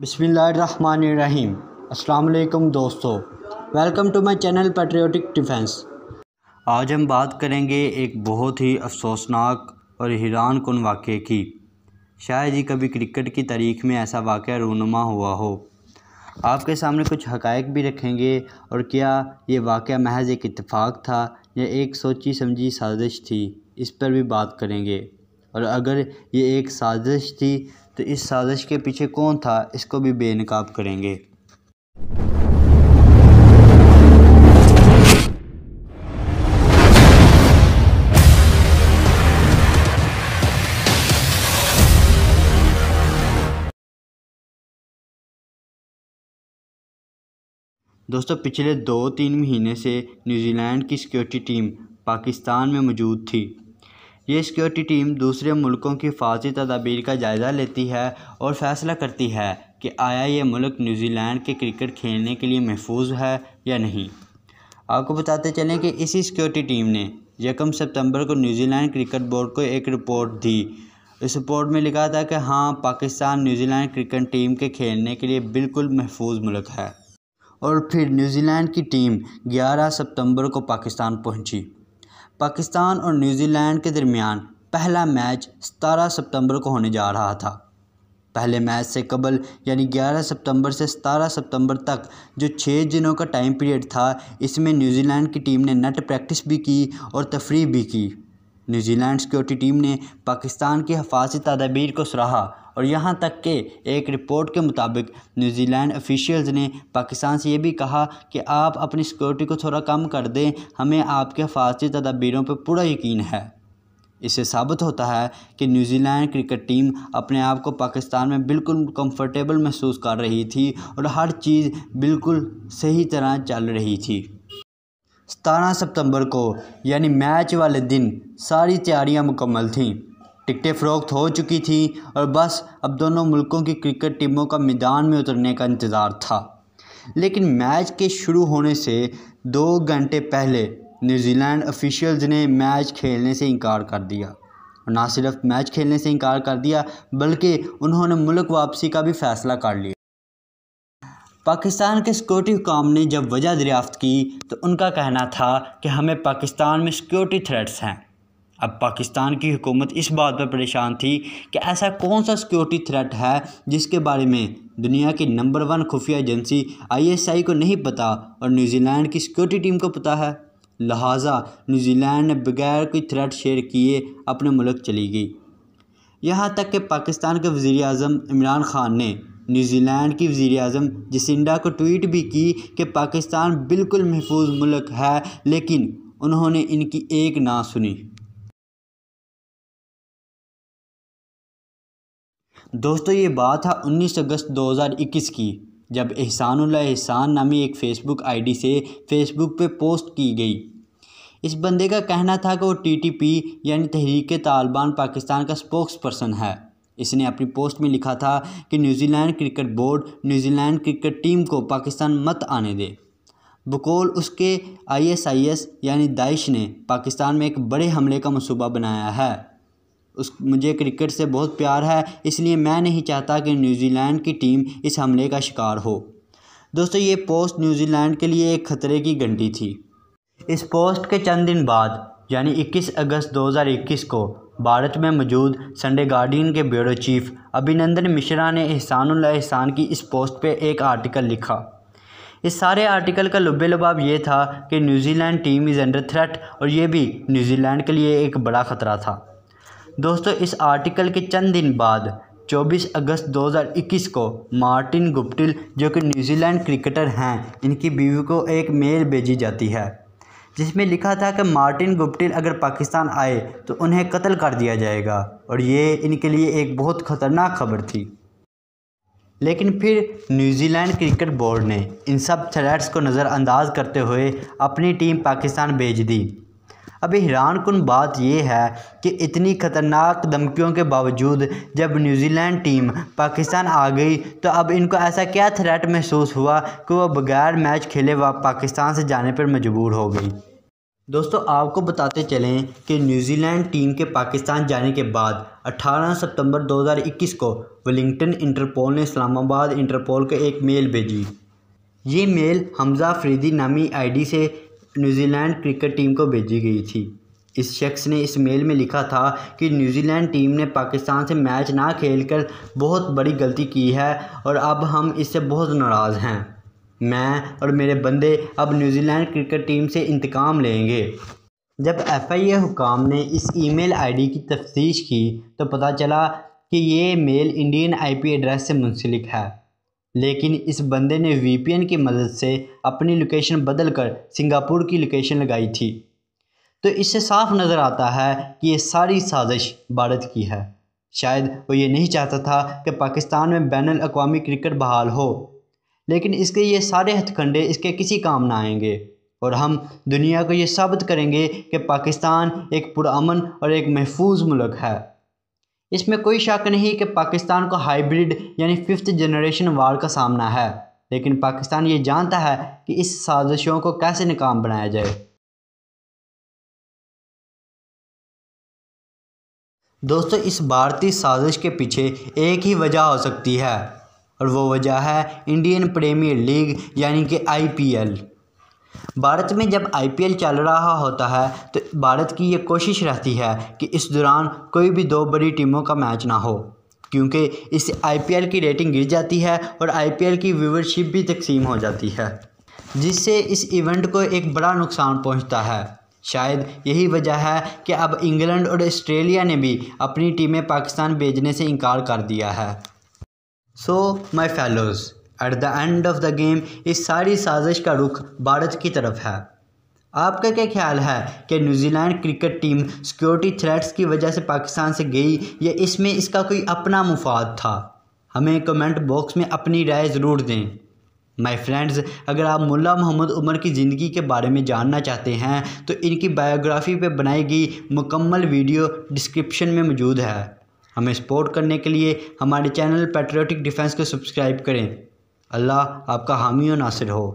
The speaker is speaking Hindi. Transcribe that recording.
बिसमीम् अल्लाम दोस्तों welcome to my channel patriotic defence आज हम बात करेंगे एक बहुत ही अफसोसनाक और हैरान कन वाक़े की शायद ही कभी क्रिकेट की तारीख में ऐसा वाक़ रूनुमा हुआ हो आपके सामने कुछ हकायक भी रखेंगे और क्या ये वाक़ महज एक इतफ़ाक़ था या एक सोची समझी साजिश थी इस पर भी बात करेंगे और अगर ये एक साजिश थी तो इस साजिश के पीछे कौन था इसको भी बेनकाब करेंगे दोस्तों पिछले दो तीन महीने से न्यूजीलैंड की सिक्योरिटी टीम पाकिस्तान में मौजूद थी ये सिक्योरिटी टीम दूसरे मुल्कों की फाजी तदाबीर का जायज़ा लेती है और फैसला करती है कि आया ये मुल्क न्यूजीलैंड के क्रिकेट खेलने के लिए महफूज है या नहीं आपको बताते चलें कि इसी सिक्योरिटी टीम ने यकम सितंबर को न्यूजीलैंड क्रिकेट बोर्ड को एक रिपोर्ट दी इस रिपोर्ट में लिखा था कि हाँ पाकिस्तान न्यूजीलैंड क्रिकेट टीम के खेलने के लिए बिल्कुल महफूज मुल्क है और फिर न्यूजीलैंड की टीम 11 सितंबर को पाकिस्तान पहुंची पाकिस्तान और न्यूजीलैंड के दरमियान पहला मैच सतारह सितंबर को होने जा रहा था पहले मैच से कबल यानी 11 सितंबर से 17 सितंबर तक जो छः दिनों का टाइम पीरियड था इसमें न्यूजीलैंड की टीम ने नट प्रैक्टिस भी की और तफरी भी की न्यूजीलैंड सिक्योरिटी टीम ने पाकिस्तान की हफाजी तदाबीर को सराहा और यहाँ तक के एक रिपोर्ट के मुताबिक न्यूजीलैंड ऑफिशियल्स ने पाकिस्तान से ये भी कहा कि आप अपनी सिक्योरिटी को थोड़ा कम कर दें हमें आपके फारसी तदाबीरों पर पूरा यकीन है इससे साबित होता है कि न्यूजीलैंड क्रिकेट टीम अपने आप को पाकिस्तान में बिल्कुल कंफर्टेबल महसूस कर रही थी और हर चीज़ बिल्कुल सही तरह चल रही थी सतारह सितंबर को यानी मैच वाले दिन सारी तैयारियां मुकम्मल थीं टिकटें फ़रोख्त हो चुकी थी और बस अब दोनों मुल्कों की क्रिकेट टीमों का मैदान में उतरने का इंतज़ार था लेकिन मैच के शुरू होने से दो घंटे पहले न्यूजीलैंड ऑफिशियल्स ने मैच खेलने से इनकार कर दिया और ना सिर्फ मैच खेलने से इनकार कर दिया बल्कि उन्होंने मुल्क वापसी का भी फ़ैसला कर लिया पाकिस्तान के सिक्योरिटी हुकाम ने जब वजह दरियाफ्त की तो उनका कहना था कि हमें पाकिस्तान में सिक्योरिटी थ्रेट्स हैं अब पाकिस्तान की हुकूमत इस बात पर परेशान थी कि ऐसा कौन सा सिक्योरिटी थ्रेट है जिसके बारे में दुनिया की नंबर वन खुफिया एजेंसी आईएसआई को नहीं पता और न्यूजीलैंड की सिक्योरिटी टीम को पता है लिहाजा न्यूजीलैंड ने बगैर कोई थ्रेट शेयर किए अपने मुल्क चली गई यहाँ तक कि पाकिस्तान के वज़ी अजम इमरान ख़ान ने न्यूजीलैंड की वज़ी अजम जसिंडा को ट्वीट भी की कि पाकिस्तान बिल्कुल महफूज मुल्क है लेकिन उन्होंने इनकी एक ना सुनी दोस्तों ये बात है 19 अगस्त 2021 की जब एहसान एहसान नामी एक फ़ेसबुक आईडी से फ़ेसबुक पे पोस्ट की गई इस बंदे का कहना था कि वो टीटीपी यानी तहरीक तालिबान पाकिस्तान का स्पोक्स पर्सन है इसने अपनी पोस्ट में लिखा था कि New Zealand cricket board New Zealand cricket team को पाकिस्तान मत आने दे बकोल उसके आईएसआईएस यानी दाइश ने पाकिस्तान में एक बड़े हमले का मनसूबा बनाया है उस मुझे क्रिकेट से बहुत प्यार है इसलिए मैं नहीं चाहता कि न्यूज़ीलैंड की टीम इस हमले का शिकार हो दोस्तों ये पोस्ट न्यूज़ीलैंड के लिए एक खतरे की घंटी थी इस पोस्ट के चंद दिन बाद यानी 21 अगस्त 2021 को भारत में मौजूद संडे गार्डियन के ब्यूरो चीफ अभिनंदन मिश्रा ने एहसान एहसान की इस पोस्ट पे एक आर्टिकल लिखा इस सारे आर्टिकल का लुबे लबाव ये था कि New Zealand team is under threat और ये भी न्यूजीलैंड के लिए एक बड़ा ख़तरा था दोस्तों इस आर्टिकल के चंद दिन बाद 24 अगस्त 2021 को मार्टिन गुप्टिल जो कि न्यूजीलैंड क्रिकेटर हैं इनकी बीवी को एक मेल भेजी जाती है जिसमें लिखा था कि मार्टिन गुप्टिल अगर पाकिस्तान आए तो उन्हें कत्ल कर दिया जाएगा और ये इनके लिए एक बहुत ख़तरनाक खबर थी लेकिन फिर न्यूजीलैंड क्रिकेट बोर्ड ने इन सब थ्रेट्स को नज़रअंदाज करते हुए अपनी टीम पाकिस्तान भेज दी अभी कन बात यह है कि इतनी ख़तरनाक धमकियों के बावजूद जब न्यूजीलैंड टीम पाकिस्तान आ गई तो अब इनको ऐसा क्या थ्रेट महसूस हुआ कि वह बगैर मैच खेले व पाकिस्तान से जाने पर मजबूर हो गई दोस्तों आपको बताते चलें कि न्यूजीलैंड टीम के पाकिस्तान जाने के बाद 18 सितंबर 2021 को वेलिंगटन इंटरपोल ने इस्लामाबाद इंटरपोल को एक मेल भेजी ये मेल हमजा फरीदी नामी आईडी से न्यूजीलैंड क्रिकेट टीम को भेजी गई थी इस शख्स ने इस मेल में लिखा था कि न्यूजीलैंड टीम ने पाकिस्तान से मैच ना खेलकर बहुत बड़ी गलती की है और अब हम इससे बहुत नाराज़ हैं मैं और मेरे बंदे अब न्यूजीलैंड क्रिकेट टीम से इंतकाम लेंगे जब एफ़ आई ए हुकाम ने इस ईमेल आईडी की तफ्तीश की तो पता चला कि ये मेल इंडियन आईपी एड्रेस से मुंसलिक है लेकिन इस बंदे ने वीपीएन की मदद से अपनी लोकेशन बदल कर सिंगापुर की लोकेशन लगाई थी तो इससे साफ नज़र आता है कि ये सारी साजिश भारत की है शायद वो ये नहीं चाहता था कि पाकिस्तान में बैन अवी क्रिकेट बहाल हो लेकिन इसके ये सारे हथकंडे इसके किसी काम ना आएंगे और हम दुनिया को ये साबित करेंगे कि पाकिस्तान एक पुरान और एक महफूज मुल्क है इसमें कोई शक नहीं कि पाकिस्तान को हाइब्रिड यानी फिफ्थ जनरेशन वार का सामना है लेकिन पाकिस्तान ये जानता है कि इस साजिशों को कैसे नाकाम बनाया जाए दोस्तों इस भारतीय साजिश के पीछे एक ही वजह हो सकती है और वो वजह है इंडियन प्रीमियर लीग यानी कि आईपीएल भारत में जब आई पी एल चल रहा होता है तो भारत की ये कोशिश रहती है कि इस दौरान कोई भी दो बड़ी टीमों का मैच ना हो क्योंकि इससे आई पी एल की रेटिंग गिर जाती है और आई पी एल की व्यूवरशिप भी तकसीम हो जाती है जिससे इस इवेंट को एक बड़ा नुकसान पहुंचता है शायद यही वजह है कि अब इंग्लैंड और ऑस्ट्रेलिया ने भी अपनी टीमें पाकिस्तान भेजने से इनकार कर दिया है so my fellows at the end of the game इस सारी साजिश का रुख भारत की तरफ है आपका क्या ख्याल है कि New Zealand cricket team security threats की वजह से पाकिस्तान से गई या इसमें इसका कोई अपना मुफाद था हमें कमेंट बॉक्स में अपनी राय ज़रूर दें माय फ्रेंड्स अगर आप मुल्ला मोहम्मद उमर की ज़िंदगी के बारे में जानना चाहते हैं तो इनकी बायोग्राफी पर बनाई गई मुकम्मल वीडियो डिस्क्रिप्शन में मौजूद है हमें सपोर्ट करने के लिए हमारे चैनल पेट्रियाटिक डिफेंस को सब्सक्राइब करें अल्लाह आपका हामी और नासिर हो